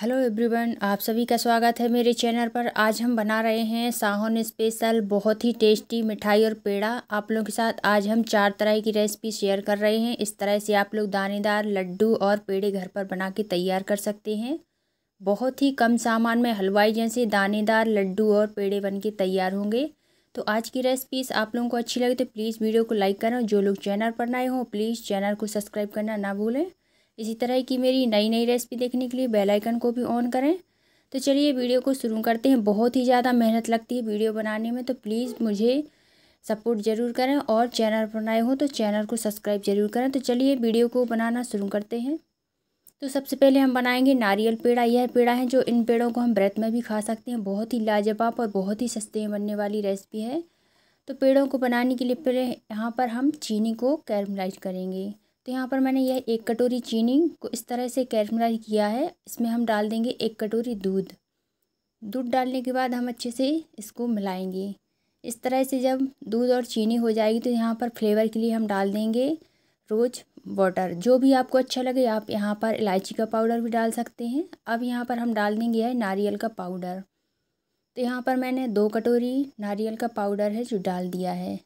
hello everyone आप सभी का स्वागत है मेरे चैनल पर आज हम बना रहे हैं साहोन स्पेशल बहुत ही टेस्टी मिठाई और पेड़ा आप लोगों के साथ आज हम चार तरह की रेसिपी शेयर कर रहे हैं इस तरह से आप लोग दानेदार लड्डू और पेड़े घर पर बना के तैयार कर सकते हैं बहुत ही कम सामान में हलवाई जैसे दानेदार लड्डू और पेड़े बन के तैयार होंगे तो आज की रेसिपीज़ आप लोगों को अच्छी लगे तो प्लीज़ वीडियो को लाइक करें जो लोग चैनल पर नए हों प्लीज़ चैनल को सब्सक्राइब करना ना भूलें इसी तरह की मेरी नई नई रेसिपी देखने के लिए बेल आइकन को भी ऑन करें तो चलिए वीडियो को शुरू करते हैं बहुत ही ज़्यादा मेहनत लगती है वीडियो बनाने में तो प्लीज़ मुझे सपोर्ट ज़रूर करें और चैनल पर नए हो तो चैनल को सब्सक्राइब ज़रूर करें तो चलिए वीडियो को बनाना शुरू करते हैं तो सबसे पहले हम बनाएंगे नारियल पेड़ा यह पेड़ा है जो इन पेड़ों को हम व्रत में भी खा सकते हैं बहुत ही लाजवाब और बहुत ही सस्ते में बनने वाली रेसिपी है तो पेड़ों को बनाने के लिए पहले यहाँ पर हम चीनी को कैरमलाइज करेंगे तो यहाँ पर मैंने यह एक कटोरी चीनी को इस तरह से कैरमलाइज किया है इसमें हम डाल देंगे एक कटोरी दूध दूध डालने के बाद हम अच्छे से इसको मिलाएंगे इस तरह से जब दूध और चीनी हो जाएगी तो यहाँ पर फ्लेवर के लिए हम डाल देंगे रोज वाटर जो भी आपको अच्छा लगे आप यहाँ पर इलायची का पाउडर भी डाल सकते हैं अब यहाँ पर हम डाल देंगे है नारियल का पाउडर तो यहाँ पर मैंने दो कटोरी नारियल का पाउडर है जो डाल दिया है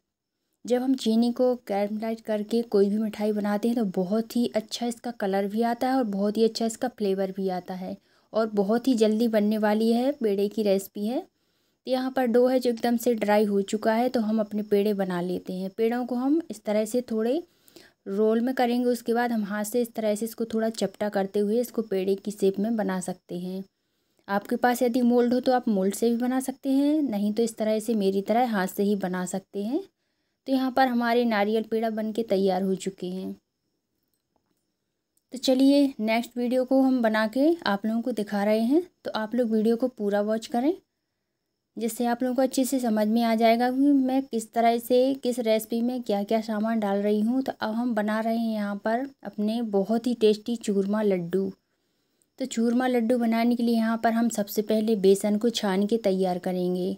जब हम चीनी को कैरमलाइट करके कोई भी मिठाई बनाते हैं तो बहुत ही अच्छा इसका कलर भी आता है और बहुत ही अच्छा इसका फ्लेवर भी आता है और बहुत ही जल्दी बनने वाली है पेड़े की रेसिपी है तो यहाँ पर डो है जो एकदम से ड्राई हो चुका है तो हम अपने पेड़े बना लेते हैं पेड़ों को हम इस तरह से थोड़े रोल में करेंगे उसके बाद हम हाथ से इस तरह से इसको थोड़ा चपटा करते हुए इसको पेड़े की शेप में बना सकते हैं आपके पास यदि मोल्ड हो तो आप मोल्ड से भी बना सकते हैं नहीं तो इस तरह से मेरी तरह हाथ से ही बना सकते हैं तो यहाँ पर हमारे नारियल पेड़ा बन के तैयार हो चुके हैं तो चलिए नेक्स्ट वीडियो को हम बना के आप लोगों को दिखा रहे हैं तो आप लोग वीडियो को पूरा वॉच करें जिससे आप लोगों को अच्छे से समझ में आ जाएगा कि मैं किस तरह से किस रेसिपी में क्या क्या सामान डाल रही हूँ तो अब हम बना रहे हैं यहाँ पर अपने बहुत ही टेस्टी चूरमा लड्डू तो चूरमा लड्डू बनाने के लिए यहाँ पर हम सबसे पहले बेसन को छान के तैयार करेंगे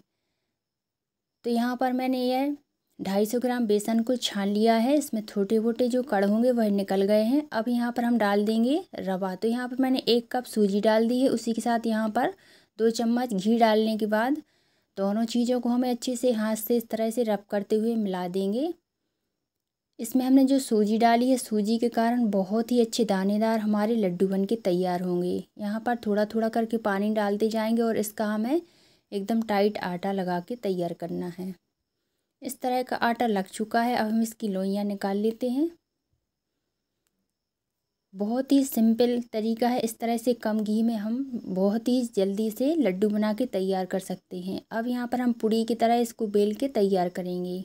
तो यहाँ पर मैंने यह ढाई सौ ग्राम बेसन को छान लिया है इसमें छोटे मोटे जो कड़ होंगे वह निकल गए हैं अब यहाँ पर हम डाल देंगे रवा तो यहाँ पर मैंने एक कप सूजी डाल दी है उसी के साथ यहाँ पर दो चम्मच घी डालने के बाद दोनों चीज़ों को हमें अच्छे से हाथ से इस तरह से रब करते हुए मिला देंगे इसमें हमने जो सूजी डाली है सूजी के कारण बहुत ही अच्छे दानेदार हमारे लड्डू बन के तैयार होंगे यहाँ पर थोड़ा थोड़ा करके पानी डालते जाएंगे और इसका हमें एकदम टाइट आटा लगा के तैयार करना है इस तरह का आटा लग चुका है अब हम इसकी लोइयाँ निकाल लेते हैं बहुत ही सिंपल तरीका है इस तरह से कम घी में हम बहुत ही जल्दी से लड्डू बना के तैयार कर सकते हैं अब यहाँ पर हम पूड़ी की तरह इसको बेल के तैयार करेंगे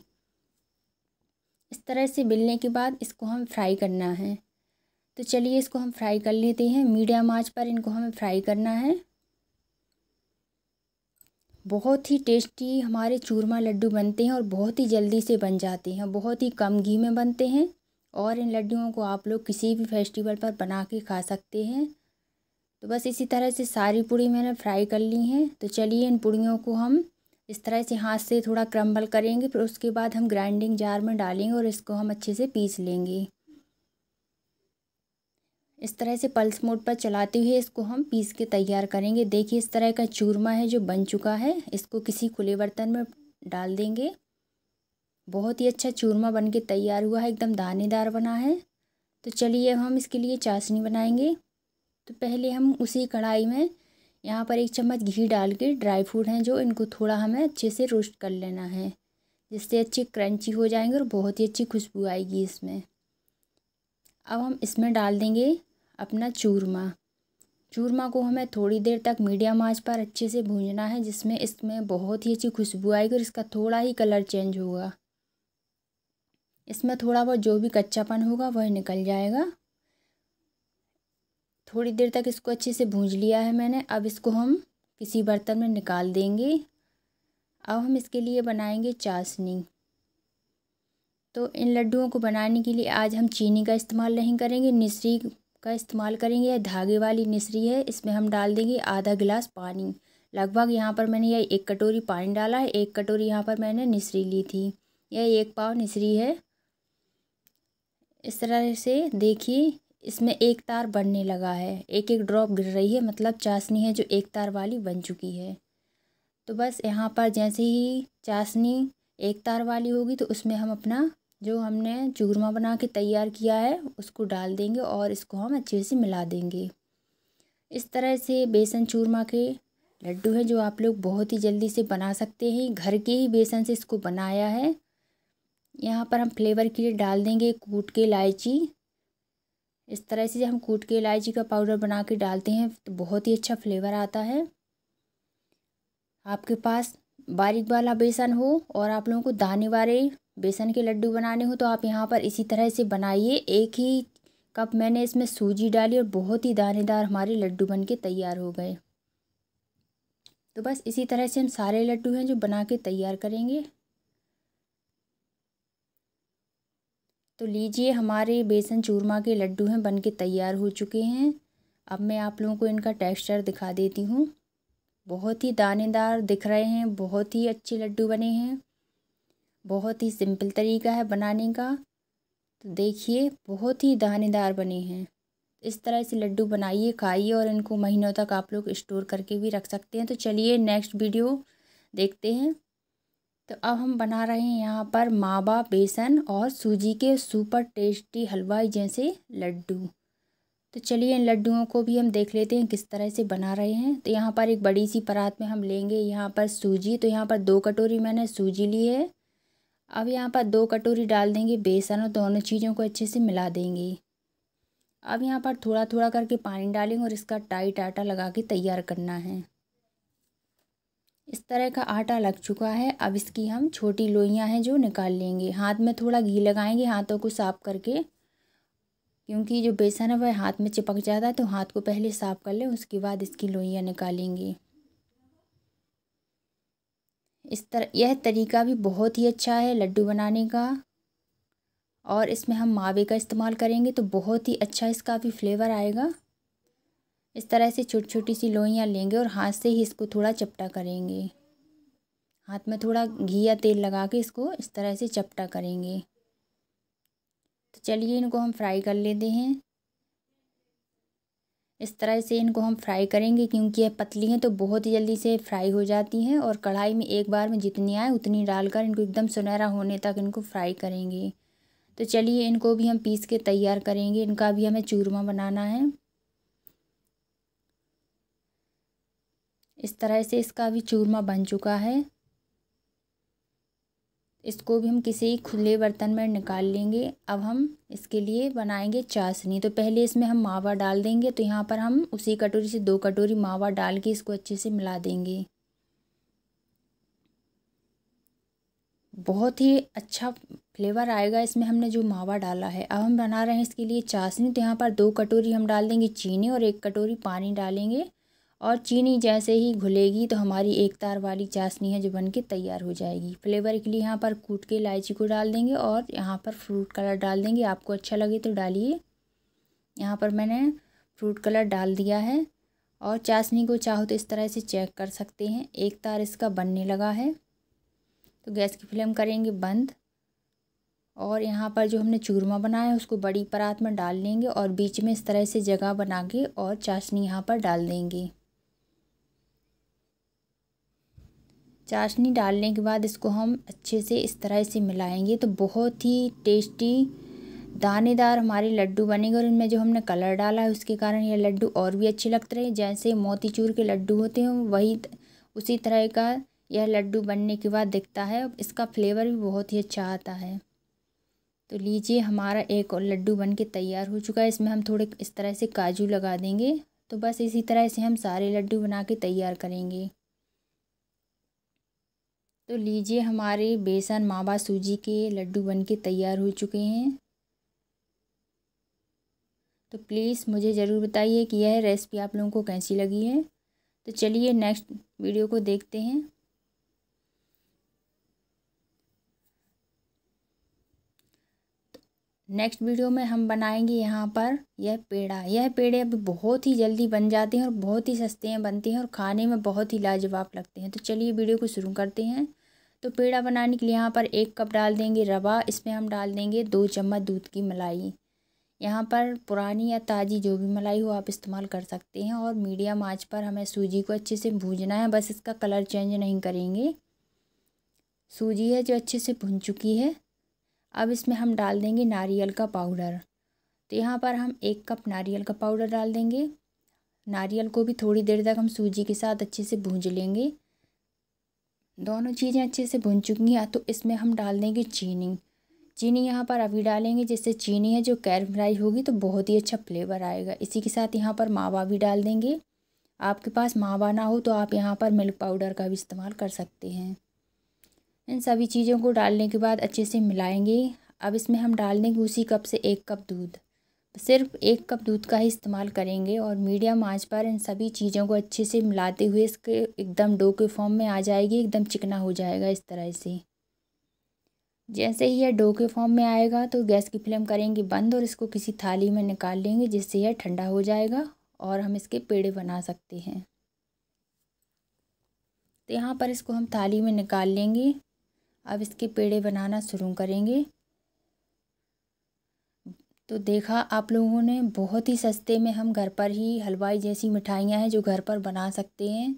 इस तरह से बेलने के बाद इसको हम फ्राई करना है तो चलिए इसको हम फ्राई कर लेते हैं मीडियम आंच पर इनको हमें फ्राई करना है बहुत ही टेस्टी हमारे चूरमा लड्डू बनते हैं और बहुत ही जल्दी से बन जाते हैं बहुत ही कम घी में बनते हैं और इन लड्डुओं को आप लोग किसी भी फेस्टिवल पर बना के खा सकते हैं तो बस इसी तरह से सारी पूड़ी मैंने फ्राई कर ली हैं तो चलिए इन पूड़ियों को हम इस तरह से हाथ से थोड़ा क्रम्बल करेंगे फिर उसके बाद हम ग्राइंडिंग जार में डालेंगे और इसको हम अच्छे से पीस लेंगे इस तरह से पल्स मोड पर चलाते हुए इसको हम पीस के तैयार करेंगे देखिए इस तरह का चूरमा है जो बन चुका है इसको किसी खुले बर्तन में डाल देंगे बहुत ही अच्छा चूरमा बन के तैयार हुआ है एकदम दानेदार बना है तो चलिए अब हम इसके लिए चाशनी बनाएंगे तो पहले हम उसी कढ़ाई में यहाँ पर एक चम्मच घी डाल के ड्राई फ्रूट हैं जो इनको थोड़ा हमें अच्छे से रोस्ट कर लेना है जिससे अच्छे क्रंची हो जाएंगे और बहुत ही अच्छी खुशबू आएगी इसमें अब हम इसमें डाल देंगे अपना चूरमा चूरमा को हमें थोड़ी देर तक मीडियम आंच पर अच्छे से भूनना है जिसमें इसमें बहुत ही अच्छी खुशबू आएगी और इसका थोड़ा ही कलर चेंज होगा इसमें थोड़ा बहुत जो भी कच्चापन होगा वह निकल जाएगा थोड़ी देर तक इसको अच्छे से भूंज लिया है मैंने अब इसको हम किसी बर्तन में निकाल देंगे अब हम इसके लिए बनाएंगे चाशनी तो इन लड्डुओं को बनाने के लिए आज हम चीनी का इस्तेमाल नहीं करेंगे मिश्री का इस्तेमाल करेंगे यह धागे वाली निसरी है इसमें हम डाल देंगे आधा गिलास पानी लगभग यहाँ पर मैंने यह एक कटोरी पानी डाला है एक कटोरी यहाँ पर मैंने निसरी ली थी यह एक पाव निसरी है इस तरह से देखिए इसमें एक तार बनने लगा है एक एक ड्रॉप गिर रही है मतलब चाशनी है जो एक तार वाली बन चुकी है तो बस यहाँ पर जैसे ही चाशनी एक तार वाली होगी तो उसमें हम अपना जो हमने चूरमा बना के तैयार किया है उसको डाल देंगे और इसको हम अच्छे से मिला देंगे इस तरह से बेसन चूरमा के लड्डू हैं जो आप लोग बहुत ही जल्दी से बना सकते हैं घर के ही बेसन से इसको बनाया है यहाँ पर हम फ्लेवर के लिए डाल देंगे कूट के इलायची इस तरह से हम कूट के इलायची का पाउडर बना के डालते हैं तो बहुत ही अच्छा फ्लेवर आता है आपके पास बारीक वाला बेसन हो और आप लोगों को दाने वाले बेसन के लड्डू बनाने हो तो आप यहाँ पर इसी तरह से बनाइए एक ही कप मैंने इसमें सूजी डाली और बहुत ही दानेदार हमारे लड्डू बन के तैयार हो गए तो बस इसी तरह से हम सारे लड्डू हैं जो बना के तैयार करेंगे तो लीजिए हमारे बेसन चूरमा के लड्डू हैं बन के तैयार हो चुके हैं अब मैं आप लोगों को इनका टेक्सचर दिखा देती हूँ बहुत ही दानेदार दिख रहे हैं बहुत ही अच्छे लड्डू बने हैं बहुत ही सिंपल तरीका है बनाने का तो देखिए बहुत ही दानेदार बने हैं इस तरह से लड्डू बनाइए खाइए और इनको महीनों तक आप लोग स्टोर करके भी रख सकते हैं तो चलिए नेक्स्ट वीडियो देखते हैं तो अब हम बना रहे हैं यहाँ पर मावा बेसन और सूजी के सुपर टेस्टी हलवाई जैसे लड्डू तो चलिए इन लड्डुओं को भी हम देख लेते हैं किस तरह से बना रहे हैं तो यहाँ पर एक बड़ी सी परात में हम लेंगे यहाँ पर सूजी तो यहाँ पर दो कटोरी मैंने सूजी ली है अब यहाँ पर दो कटोरी डाल देंगे बेसन और दोनों चीज़ों को अच्छे से मिला देंगे अब यहाँ पर थोड़ा थोड़ा करके पानी डालेंगे और इसका टाइट आटा लगा के तैयार करना है इस तरह का आटा लग चुका है अब इसकी हम छोटी लोइयाँ हैं जो निकाल लेंगे हाथ में थोड़ा घी लगाएंगे हाथों को साफ़ करके क्योंकि जो बेसन है वह हाथ में चिपक जाता है तो हाथ को पहले साफ़ कर लें उसके बाद इसकी लोइयाँ निकालेंगे इस तरह यह तरीका भी बहुत ही अच्छा है लड्डू बनाने का और इसमें हम मावे का इस्तेमाल करेंगे तो बहुत ही अच्छा इसका भी फ्लेवर आएगा इस तरह से छोटी छोटी सी लोइयाँ लेंगे और हाथ से ही इसको थोड़ा चपटा करेंगे हाथ में थोड़ा घी या तेल लगा के इसको इस तरह से चपटा करेंगे तो चलिए इनको हम फ्राई कर लेते हैं इस तरह से इनको हम फ्राई करेंगे क्योंकि ये पतली हैं तो बहुत ही जल्दी से फ्राई हो जाती हैं और कढ़ाई में एक बार में जितनी आए उतनी डालकर इनको एकदम सुनहरा होने तक इनको फ्राई करेंगे तो चलिए इनको भी हम पीस के तैयार करेंगे इनका भी हमें चूरमा बनाना है इस तरह से इसका भी चूरमा बन चुका है इसको भी हम किसी खुले बर्तन में निकाल लेंगे अब हम इसके लिए बनाएंगे चाशनी तो पहले इसमें हम मावा डाल देंगे तो यहाँ पर हम उसी कटोरी से दो कटोरी मावा डाल के इसको अच्छे से मिला देंगे बहुत ही अच्छा फ्लेवर आएगा इसमें हमने जो मावा डाला है अब हम बना रहे हैं इसके लिए चाशनी तो यहाँ पर दो कटोरी हम डाल देंगे चीनी और एक कटोरी पानी डालेंगे और चीनी जैसे ही घुलेगी तो हमारी एक तार वाली चाशनी है जो बन के तैयार हो जाएगी फ्लेवर के लिए यहाँ पर कूट के इलायची को डाल देंगे और यहाँ पर फ्रूट कलर डाल देंगे आपको अच्छा लगे तो डालिए यहाँ पर मैंने फ्रूट कलर डाल दिया है और चाशनी को चाहो तो इस तरह से चेक कर सकते हैं एक तार इसका बनने लगा है तो गैस की फ्लेम करेंगे बंद और यहाँ पर जो हमने चूरमा बनाया है उसको बड़ी परात में डाल लेंगे और बीच में इस तरह से जगह बना के और चाशनी यहाँ पर डाल देंगे चाशनी डालने के बाद इसको हम अच्छे से इस तरह से मिलाएंगे तो बहुत ही टेस्टी दानेदार हमारे लड्डू बनेंगे और इनमें जो हमने कलर डाला है उसके कारण ये लड्डू और भी अच्छे लगते रहे जैसे मोतीचूर के लड्डू होते हैं वही उसी तरह का यह लड्डू बनने के बाद दिखता है इसका फ्लेवर भी बहुत ही अच्छा आता है तो लीजिए हमारा एक और लड्डू बन के तैयार हो चुका है इसमें हम थोड़े इस तरह से काजू लगा देंगे तो बस इसी तरह से हम सारे लड्डू बना के तैयार करेंगे तो लीजिए हमारे बेसन मावा सूजी के लड्डू बन के तैयार हो चुके हैं तो प्लीज़ मुझे ज़रूर बताइए कि यह रेसिपी आप लोगों को कैसी लगी है तो चलिए नेक्स्ट वीडियो को देखते हैं नेक्स्ट वीडियो में हम बनाएंगे यहाँ पर यह पेड़ा यह पेड़े अभी बहुत ही जल्दी बन जाते हैं और बहुत ही सस्ते हैं बनते हैं और खाने में बहुत ही लाजवाब लगते हैं तो चलिए वीडियो को शुरू करते हैं तो पेड़ा बनाने के लिए यहाँ पर एक कप डाल देंगे रवा इसमें हम डाल देंगे दो चम्मच दूध की मलाई यहाँ पर पुरानी या ताज़ी जो भी मलाई हो आप इस्तेमाल कर सकते हैं और मीडियम आँच पर हमें सूजी को अच्छे से भूजना है बस इसका कलर चेंज नहीं करेंगे सूजी है जो अच्छे से भुन चुकी है अब इसमें हम डाल देंगे नारियल का पाउडर तो यहाँ पर हम एक कप नारियल का पाउडर डाल देंगे नारियल को भी थोड़ी देर तक हम सूजी के साथ अच्छे से भूज लेंगे दोनों चीज़ें अच्छे से भुन चुकी हैं तो इसमें हम डाल देंगे चीनी चीनी यहाँ पर अभी डालेंगे जिससे चीनी है जो कैरम फ्राई होगी तो बहुत ही अच्छा फ्लेवर आएगा इसी के साथ यहाँ पर मावा भी डाल देंगे आपके पास मावा ना हो तो आप यहाँ पर मिल्क पाउडर का भी इस्तेमाल कर सकते हैं इन सभी चीज़ों को डालने के बाद अच्छे से मिलाएंगे अब इसमें हम डाल देंगे उसी कप से एक कप दूध सिर्फ एक कप दूध का ही इस्तेमाल करेंगे और मीडियम आंच पर इन सभी चीज़ों को अच्छे से मिलाते हुए इसके एकदम डो के फॉर्म में आ जाएगी एकदम चिकना हो जाएगा इस तरह से जैसे ही यह डो के फॉर्म में आएगा तो गैस की फ्लेम करेंगे बंद और इसको किसी थाली में निकाल लेंगे जिससे यह ठंडा हो जाएगा और हम इसके पेड़े बना सकते हैं तो यहाँ पर इसको हम थाली में निकाल लेंगे अब इसके पेड़े बनाना शुरू करेंगे तो देखा आप लोगों ने बहुत ही सस्ते में हम घर पर ही हलवाई जैसी मिठाइयाँ हैं जो घर पर बना सकते हैं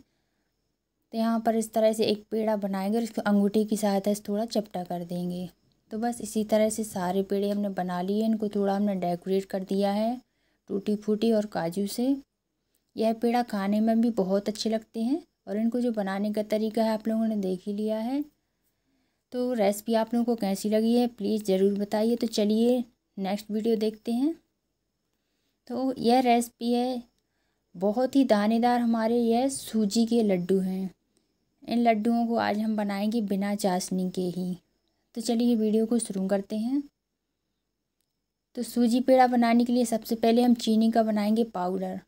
तो यहाँ पर इस तरह से एक पेड़ा बनाएंगे और इसको अंगूठी की सहायता से थोड़ा चपटा कर देंगे तो बस इसी तरह से सारे पेड़े हमने बना लिए इनको थोड़ा हमने डेकोरेट कर दिया है टूटी फूटी और काजू से यह पेड़ा खाने में भी बहुत अच्छे लगते हैं और इनको जो बनाने का तरीका है आप लोगों ने देख ही लिया है तो रेसिपी आप लोगों को कैसी लगी है प्लीज़ ज़रूर बताइए तो चलिए नेक्स्ट वीडियो देखते हैं तो यह रेसिपी है बहुत ही दानेदार हमारे यह सूजी के लड्डू हैं इन लड्डुओं को आज हम बनाएंगे बिना चाशनी के ही तो चलिए वीडियो को शुरू करते हैं तो सूजी पेड़ा बनाने के लिए सबसे पहले हम चीनी का बनाएंगे पाउडर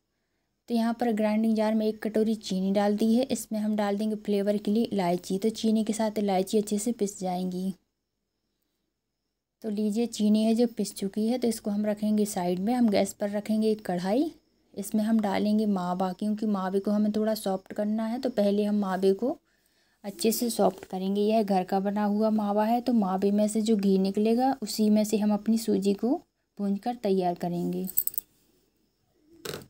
तो यहाँ पर ग्राइंडिंग जार में एक कटोरी चीनी डाल दी है इसमें हम डाल देंगे फ्लेवर के लिए इलायची तो चीनी के साथ इलायची अच्छे से पिस जाएंगी तो लीजिए चीनी है जो पिस चुकी है तो इसको हम रखेंगे साइड में हम गैस पर रखेंगे एक कढ़ाई इसमें हम डालेंगे मावा क्योंकि मावे को हमें थोड़ा सॉफ्ट करना है तो पहले हम मावे को अच्छे से सॉफ्ट करेंगे यह घर का बना हुआ मावा है तो मावे में से जो घी निकलेगा उसी में से हम अपनी सूजी को भूंज कर तैयार करेंगे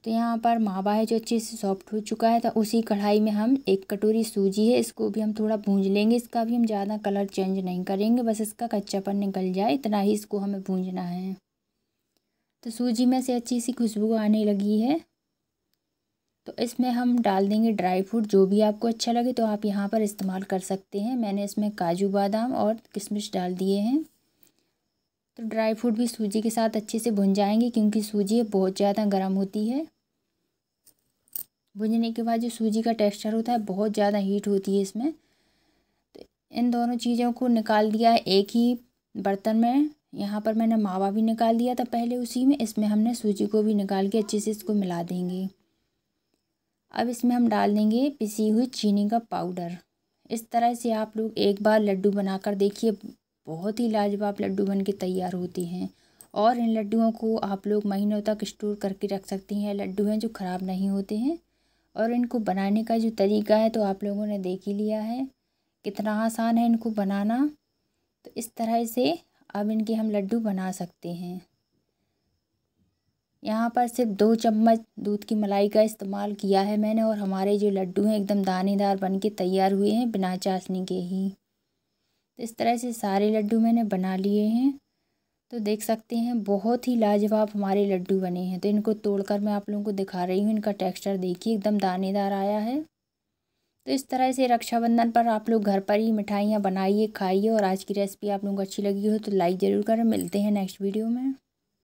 तो यहाँ पर मावा है जो अच्छे से सॉफ्ट हो चुका है तो उसी कढ़ाई में हम एक कटोरी सूजी है इसको भी हम थोड़ा भूंज लेंगे इसका भी हम ज़्यादा कलर चेंज नहीं करेंगे बस इसका कच्चापन निकल जाए इतना ही इसको हमें भूंजना है तो सूजी में से अच्छी सी खुशबू आने लगी है तो इसमें हम डाल देंगे ड्राई फ्रूट जो भी आपको अच्छा लगे तो आप यहाँ पर इस्तेमाल कर सकते हैं मैंने इसमें काजू बादाम और किशमिश डाल दिए हैं तो ड्राई फ्रूट भी सूजी के साथ अच्छे से भुन जाएंगे क्योंकि सूजी बहुत ज़्यादा गर्म होती है भुनने के बाद जो सूजी का टेक्स्चर होता है बहुत ज़्यादा हीट होती है इसमें तो इन दोनों चीज़ों को निकाल दिया है एक ही बर्तन में यहाँ पर मैंने मावा भी निकाल दिया था पहले उसी में इसमें हमने सूजी को भी निकाल के अच्छे से इसको मिला देंगे अब इसमें हम डाल देंगे पिसी हुई चीनी का पाउडर इस तरह से आप लोग एक बार लड्डू बनाकर देखिए बहुत ही लाजवाब लड्डू बन के तैयार होते हैं और इन लड्डुओं को आप लोग महीनों तक स्टोर करके रख सकती हैं लड्डू हैं जो ख़राब नहीं होते हैं और इनको बनाने का जो तरीका है तो आप लोगों ने देख ही लिया है कितना आसान है इनको बनाना तो इस तरह से अब इनके हम लड्डू बना सकते हैं यहाँ पर सिर्फ दो चम्मच दूध की मलाई का इस्तेमाल किया है मैंने और हमारे जो लड्डू हैं एकदम दानेदार बन के तैयार हुए हैं बिना चाशनी के ही तो इस तरह से सारे लड्डू मैंने बना लिए हैं तो देख सकते हैं बहुत ही लाजवाब हमारे लड्डू बने हैं तो इनको तोड़कर मैं आप लोगों को दिखा रही हूँ इनका टेक्सचर देखिए एकदम दानेदार आया है तो इस तरह से रक्षाबंधन पर आप लोग घर पर ही मिठाइयाँ बनाइए खाइए और आज की रेसिपी आप लोगों को अच्छी लगी हो तो लाइक ज़रूर करें मिलते हैं नेक्स्ट वीडियो में